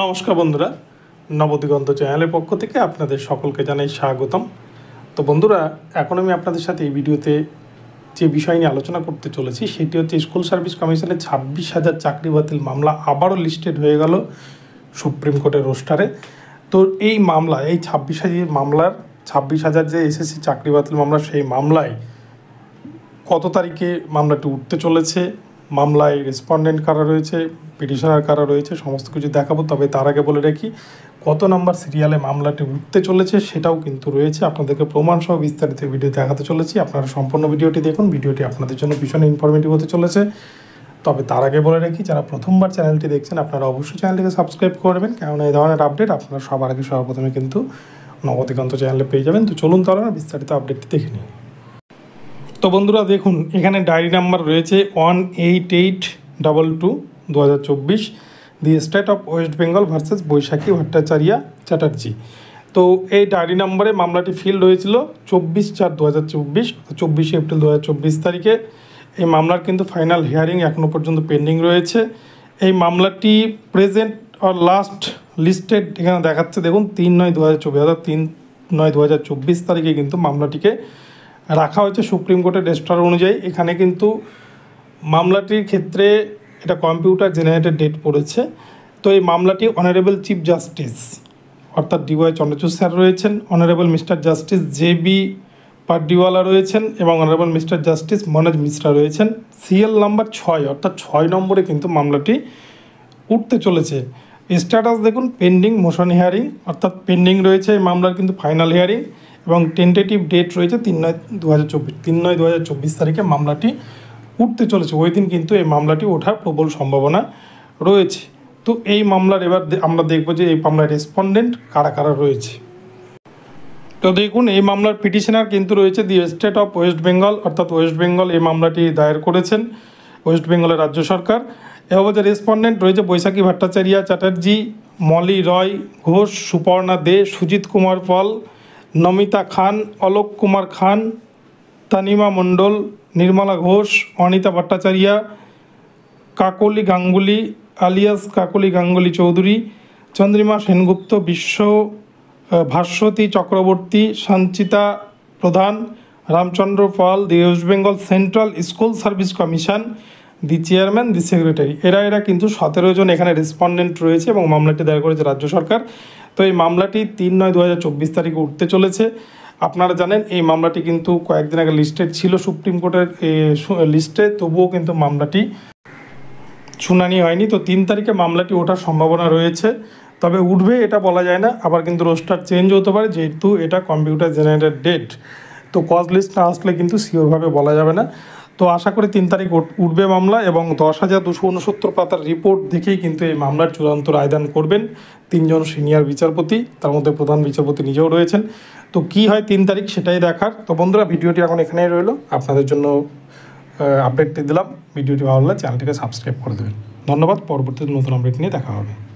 নমস্কার বন্ধুরা নবদিগন্ত চ্যানেলের পক্ষ থেকে আপনাদের সকলকে জানাই স্বাগতম তো বন্ধুরা এখন আমি আপনাদের সাথে এই ভিডিওতে যে বিষয় নিয়ে আলোচনা করতে চলেছি সেটি হচ্ছে স্কুল সার্ভিস কমিশনের ছাব্বিশ হাজার চাকরি বাতিল মামলা আবারও লিস্টেড হয়ে গেল সুপ্রিম কোর্টের রোস্টারে তো এই মামলা এই ছাব্বিশ হাজার মামলার ছাব্বিশ হাজার যে এসএসসি চাকরি বাতিল মামলা সেই মামলায় কত তারিখে মামলাটি উঠতে চলেছে মামলায় রেসপন্ডেন্ট কারা রয়েছে পিটিশনার কারা রয়েছে সমস্ত কিছু দেখাবো তবে তার আগে বলে রাখি কত নাম্বার সিরিয়ালে মামলাটি উঠতে চলেছে সেটাও কিন্তু রয়েছে আপনাদেরকে প্রমাণসহ বিস্তারিত ভিডিও দেখাতে চলেছি আপনারা সম্পূর্ণ ভিডিওটি দেখুন ভিডিওটি আপনাদের জন্য ভীষণ ইনফরমেটিভ হতে চলেছে তবে তার আগে বলে রাখি যারা প্রথমবার চ্যানেলটি দেখছেন আপনারা অবশ্যই চ্যানেলটিকে সাবস্ক্রাইব করবেন কেননা এই ধরনের আপডেট আপনারা সবার আগে সর্বপ্রথমে কিন্তু নবদিগন্ত চ্যানেলে পেয়ে যাবেন তো চলুন তাহলে বিস্তারিত আপডেটটি দেখে নিন তো বন্ধুরা দেখুন এখানে ডায়েরি নাম্বার রয়েছে one eight eight double two দু হাজার চব্বিশ the state of West Bengal versus Baishakhi Bhattacharya Chatterjee তো এই ডায়েরি নাম্বারে মামলাটি ফিল্ড হয়েছিল চব্বিশ চার দু হাজার চব্বিশ চব্বিশে এপ্রিল দু হাজার চব্বিশ তারিখে এই মামলার কিন্তু ফাইনাল হিয়ারিং এখনও পর্যন্ত পেন্ডিং রয়েছে এই মামলাটি প্রেজেন্ট অর লাস্ট লিস্টেড এখানে দেখাচ্ছে দেখুন তিন নয় দু হাজার চব্বিশ অর্থাৎ তিন নয় দু হাজার চব্বিশ তারিখে কিন্তু মামলাটিকে রাখা হয়েছে সুপ্রিম কোর্টের রেজিস্ট্রার অনুযায়ী এখানে কিন্তু মামলাটির ক্ষেত্রে এটা কম্পিউটার জেনারেটেড ডেট পড়েছে তো এই মামলাটি অনারেবল চিফ জাস্টিস অর্থাৎ ডিওয়াই চন্দ্রচূড় স্যার রয়েছেন honourable mister justice J B Pardiwala রয়েছেন এবং honourable mister justice Manoj Mishra রয়েছেন সিএল নাম্বার ছয় অর্থাৎ ছয় নম্বরে কিন্তু মামলাটি উঠতে চলেছে স্ট্যাটাস দেখুন পেন্ডিং মোশন হিয়ারিং অর্থাৎ পেন্ডিং রয়েছে এই মামলার কিন্তু ফাইনাল হিয়ারিং এবং টেন্টেটিভ ডেট রয়েছে তিন নয় দু হাজার চব্বিশ তিন নয় দু হাজার চব্বিশ তারিখে মামলাটি উঠতে চলেছে ওই দিন কিন্তু এই মামলাটি ওঠার প্রবল সম্ভাবনা রয়েছে তো এই মামলার এবার আমরা দেখব যে এই মামলার রেসপন্ডেন্ট কারা কারা রয়েছে তো দেখুন এই মামলার পিটিশনার কিন্তু রয়েছে the state of West Bengal অর্থাৎ ওয়েস্ট বেঙ্গল এই মামলাটি দায়ের করেছেন ওয়েস্ট বেঙ্গলের রাজ্য সরকার এভাবে যে রেসপন্ডেন্ট রয়েছে Baishakhi Bhattacharya Chatterjee Moly Roy Ghosh Suparna De Sujit Kumar Paul Namita Khan Alok Kumar Khan Tanima Mondal Nirmala Ghosh Anita Bhattacharya Kakali Ganguly alias Kakali Ganguly Chowdhury Chandrima Sengupta Biswa Bhaswati Chakraborty Sanchita Pradhan Ramchandra Pal the West Bengal central school service commission the chairman the secretary এরা এরা কিন্তু সতেরো জন এখানে রেসপন্ডেন্ট রয়েছে এবং মামলাটি দায়ের করেছে রাজ্য সরকার তো এই মামলাটি তিন নয় দু তারিখে উঠতে চলেছে আপনারা জানেন এই মামলাটি কিন্তু কয়েকদিন আগে লিস্টেড ছিল সুপ্রিম কোর্টের লিস্টে তবুও কিন্তু মামলাটি শুনানি হয়নি তো তিন তারিখে মামলাটি ওঠার সম্ভাবনা রয়েছে তবে উঠবে এটা বলা যায় না আবার কিন্তু রোস্টার চেঞ্জ হতে পারে যেহেতু এটা কম্পিউটার জেনারেটেড ডেট তো কজ লিস্ট না আসলে কিন্তু সিওরভাবে বলা যাবে না তো আশা করি তিন তারিখ উঠবে মামলা এবং দশ হাজার দুশো উনসত্তর পাতার রিপোর্ট দেখেই কিন্তু এই মামলার চূড়ান্ত রায়দান করবেন তিনজন সিনিয়র বিচারপতি তার মধ্যে প্রধান বিচারপতি নিজেও রয়েছেন তো কি হয় তিন তারিখ সেটাই দেখার তো বন্ধুরা ভিডিওটি এখন এখানেই রইল আপনাদের জন্য আপডেটটি দিলাম ভিডিওটি ভালো লাগলে চ্যানেলটিকে সাবস্ক্রাইব করে দেবেন ধন্যবাদ পরবর্তীতে নতুন আপডেট নিয়ে দেখা হবে